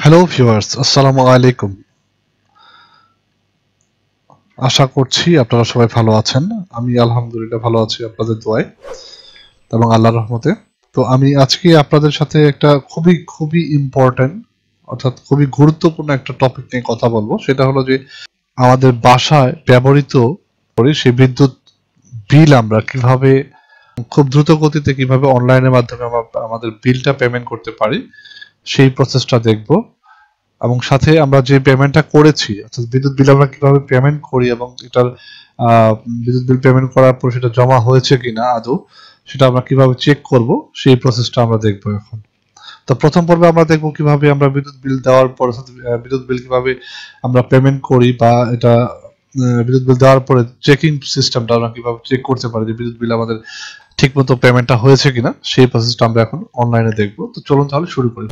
Hello viewers আসসালামু আলাইকুম আশা করছি আপনারা সবাই ভালো আছেন আমি আলহামদুলিল্লাহ ভালো আছি আপনাদের দোয়ায় এবং আল্লাহর রহমতে তো আমি আজকে আপনাদের সাথে একটা খুবই খুবই ইম্পর্টেন্ট অর্থাৎ খুবই গুরুত্বপূর্ণ একটা টপিক নিয়ে কথা বলবো সেটা হলো যে আমাদের বাসায় ব্যবহৃত করি সেই বিদ্যুৎ বিল আমরা কিভাবে খুব দ্রুত গতিতে কিভাবে অনলাইনের মাধ্যমে আমরা আমাদের বিলটা পেমেন্ট করতে পারি সেই প্রসেসটা দেখব এবং সাথে আমরা যে পেমেন্টটা করেছি অর্থাৎ বিদ্যুৎ বিল আমরা কিভাবে পেমেন্ট করি এবং এটার বিদ্যুৎ বিল পেমেন্ট করার পর সেটা জমা হয়েছে কিনা আদৌ সেটা আমরা কিভাবে চেক করব সেই প্রসেসটা আমরা দেখব এখন তো প্রথম পর্বে আমরা দেখব কিভাবে আমরা বিদ্যুৎ বিল দেওয়ার পর বিদ্যুৎ বিল কিভাবে আমরা পেমেন্ট করি বা এটা বিদ্যুৎ বিল দেওয়ার পরে চেকিং সিস্টেমটা আমরা কিভাবে চেক করতে পারি যে বিদ্যুৎ বিল আমাদের ঠিকমতো পেমেন্টটা হয়েছে কিনা সেই প্রসেসটা আমরা এখন অনলাইনে দেখব তো চলুন তাহলে শুরু করি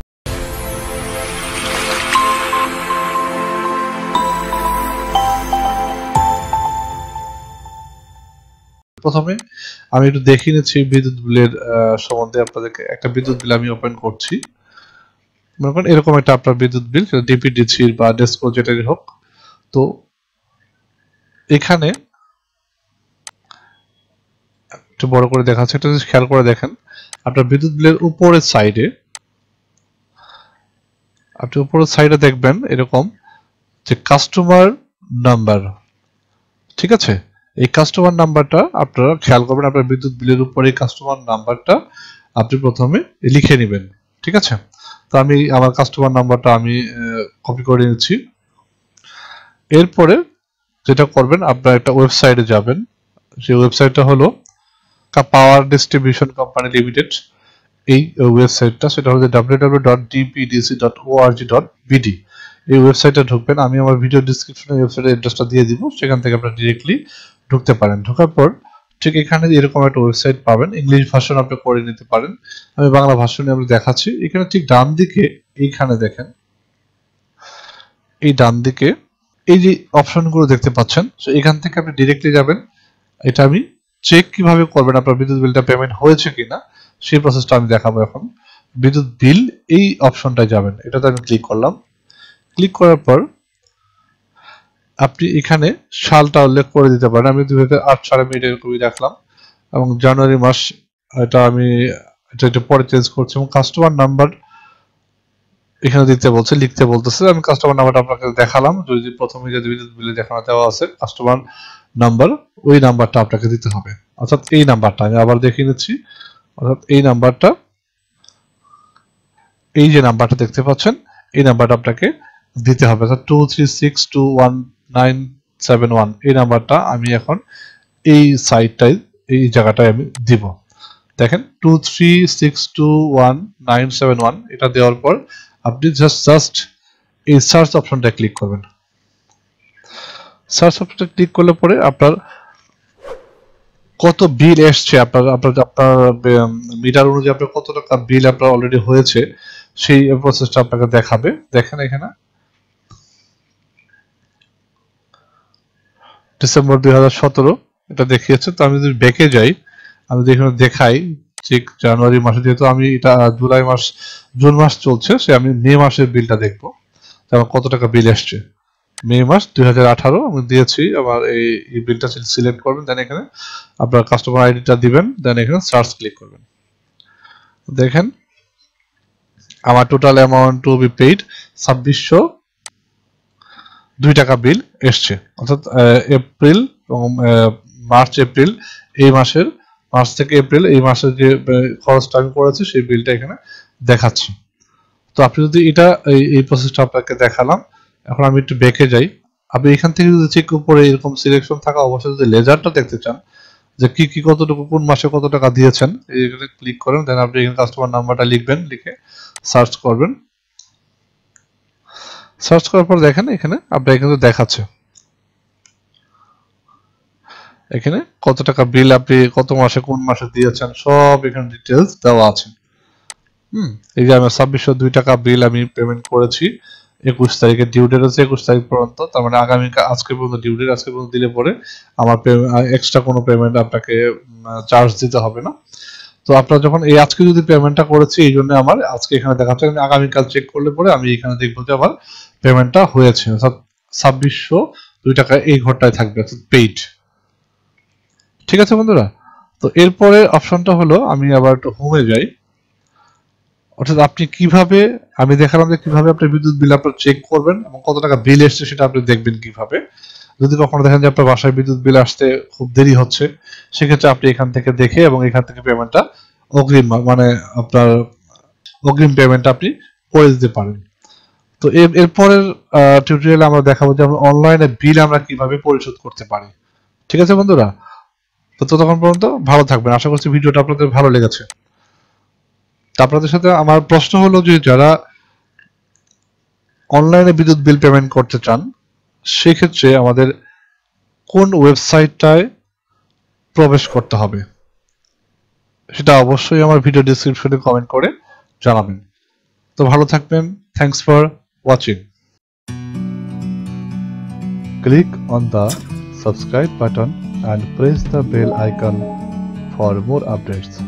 প্রথমে আমি একটু দেখে নিচ্ছি বিদ্যুৎ বিলের সম্বন্ধে আপনাদেরকে একটা বিদ্যুৎ বিল আমি ওপেন করছি মনে করেন এরকম একটা আপনার বিদ্যুৎ বিল ডিপিডিসির বা ডেস্কো যেটাই হোক তো এখানে একটু বড় করে দেখাচ্ছে এটা খেয়াল করে দেখেন আপনার বিদ্যুৎ বিলের উপরের সাইডে আপনি উপরের সাইডে দেখবেন এরকম যে কাস্টমার নাম্বার ঠিক আছে এই কাস্টমার নাম্বারটা আপনারা খেয়াল করবেন আপনার বিদ্যুৎ বিলের উপর এই কাস্টমার নাম্বারটা আপনি প্রথমে লিখে নেবেন ঠিক আছে তো আমি আমার কাস্টমার নাম্বারটা আমি কপি করে নিচ্ছি এরপরে যেটা করবেন আপনারা একটা ওয়েবসাইটে যাবেন সেই ওয়েবসাইটটা হলো পাওয়ার ডিস্ট্রিবিউশন কোম্পানি লিমিটেড এই ওয়েবসাইটটা সেটা হচ্ছে www.dpdc.org.bd এই ওয়েবসাইটে ঢুকবেন আমি আমার ভিডিও ডিসক্রিপশনে ওয়েবসাইটের অ্যাড্রেসটা দিয়ে দিব সেখান থেকে আপনারা ডিরেক্টলি ঢুকতে পারেন ঢোকার পর ঠিক এখানে এরকম একটা ওয়েবসাইট পাবেন ইংলিশ ভাষণ আপনি করে নিতে পারেন আমি বাংলা ভাষণ আমি দেখাচ্ছি এখানে ঠিক ডান দিকে এইখানে দেখেন এই ডান দিকে এই যে অপশনগুলো দেখতে পাচ্ছেন সো এখান থেকে আপনি ডিরেক্টলি যাবেন এটা আমি চেক কিভাবে করবেন আপনার বিদ্যুৎ বিলটা পেমেন্ট হয়েছে কিনা সেই প্রসেসটা আমি দেখাবো এখন বিদ্যুৎ বিল এই অপশনটায় যাবেন এটাতে আমি ক্লিক করলাম ক্লিক করার পর আপনি এখানে সালটা উল্লেখ করে দিতে পারেন আমি দুই হাজার আট সালে আমি এটা এরকমই রাখলাম এবং জানুয়ারি মাস এটা আমি এটা একটু পরে চেঞ্জ করছি এবং কাস্টমার নাম্বার এখানে দিতে বলছে লিখতে বলতেছে আমি কাস্টমার নাম্বারটা আপনাকে দেখালাম যদি প্রথমে যে বিদ্যুৎ বিলে দেখানো দেওয়া আছে কাস্টমার নাম্বার ওই নাম্বারটা আপনাকে দিতে হবে অর্থাৎ এই নাম্বারটা আমি আবার দেখিয়ে নিচ্ছি অর্থাৎ এই নাম্বারটা এই যে নাম্বারটা দেখতে পাচ্ছেন এই নাম্বারটা আপনাকে দিতে হবে অর্থাৎ two three six two one এই নাম্বারটা আমি এখন এই এই জায়গাটায় আমি দিব দেখেন টু এটা দেওয়ার পর আপনি জাস্ট জাস্ট এই সার্চ অপশনটা ক্লিক করবেন সার্চ অপশনটা ক্লিক করলে পরে আপনার কত বিল এসছে আপনার আপনার আপনার মিটার অনুযায়ী আপনার কত টাকা বিল আপনার অলরেডি হয়েছে সেই প্রসেসটা আপনাকে দেখাবে দেখেন এখানে ডিসেম্বর দুই এটা দেখিয়েছে তো আমি যদি ব্যাকে যাই আমি যদি এখানে দেখাই ঠিক জানুয়ারি মাসে যেহেতু আমি এটা জুলাই মাস জুন মাস চলছে সে আমি মে মাসের বিলটা দেখবো আমার কত টাকা বিল আসছে মে মাস দুই আমি দিয়েছি আমার এই বিলটা সিলেক্ট করবেন দেন এখানে আপনার কাস্টমার আইডিটা দিবেন দেন এখানে সার্চ ক্লিক করবেন দেখেন আমার total amount to be paid ছাব্বিশশো দুই টাকা বিল এসছে অর্থাৎ এপ্রিল এবং মার্চ এপ্রিল এই মাসের মার্চ থেকে এপ্রিল এই মাসের যে খরচটা আমি করেছি সেই বিলটা এখানে দেখাচ্ছি তো আপনি যদি এটা এই প্রসেসটা আপনাকে দেখালাম এখন আমি একটু বেঁকে যাই আপনি এখান থেকে যদি চেক উপরে এরকম সিলেকশন থাকা অবশ্যই যদি লেজারটা দেখতে চান যে কি কি কতটুকু কোন মাসে কত টাকা দিয়েছেন এখানে ক্লিক করেন দেন আপনি এখানে কাস্টমার নাম্বারটা লিখবেন লিখে সার্চ করবেন সার্চ করার পর দেখেন এখানে আপনারা এখানে দেখাচ্ছে এখানে কত টাকা বিল আপনি কত মাসে কোন মাসে দিয়েছেন সব এখানে ডিটেলস দেওয়া আছে হুম এই যে আমার ছাব্বিশশো দুই টাকা বিল আমি পেমেন্ট করেছি একুশ তারিখে ডিউ ডেট আছে একুশ তারিখ পর্যন্ত তার মানে আগামী আজকে পর্যন্ত ডিউ ডেট আজকে পর্যন্ত দিলে পরে আমার এক্সট্রা কোনো পেমেন্ট আপনাকে চার্জ দিতে হবে না তো আপনারা যখন এই আজকে যদি পেমেন্টটা করেছি এই জন্য আমার আজকে এখানে দেখাচ্ছে আমি আগামীকাল চেক করলে পরে আমি এখানে দেখবো যে আমার পেমেন্টটা হয়েছে অর্থাৎ ছাব্বিশশো দুই টাকা এই ঘরটায় থাকবে অর্থাৎ পেইড ঠিক আছে বন্ধুরা তো এরপরে অপশনটা হলো আমি আবার একটু হোমে যাই অর্থাৎ আপনি কিভাবে আমি দেখালাম যে কিভাবে আপনি বিদ্যুৎ বিল আপনার চেক করবেন এবং কত টাকা বিল এসছে সেটা আপনি দেখবেন কিভাবে যদি কখনো দেখেন যে আপনার বাসায় বিদ্যুৎ বিল আসতে খুব দেরি হচ্ছে সেক্ষেত্রে আপনি এখান থেকে দেখে এবং এখান থেকে পেমেন্টটা অগ্রিম মানে আপনার অগ্রিম পেমেন্ট আপনি করে দিতে পারেন তো এরপরের টিউটোরিয়ালে আমরা দেখাবো যে আমরা অনলাইনে বিল আমরা কিভাবে পরিশোধ করতে পারি ঠিক আছে বন্ধুরা তো ততক্ষণ পর্যন্ত ভালো থাকবেন আশা করছি ভিডিওটা আপনাদের ভালো লেগেছে আপনাদের সাথে আমার প্রশ্ন হলো যে যারা অনলাইনে বিদ্যুৎ বিল পেমেন্ট করতে চান সেক্ষেত্রে আমাদের কোন ওয়েবসাইটটায় প্রবেশ করতে হবে সেটা অবশ্যই আমার ভিডিও ডিসক্রিপশনে কমেন্ট করে জানাবেন তো ভালো থাকবেন thanks for watching Click on the subscribe button and press the bell icon for more updates.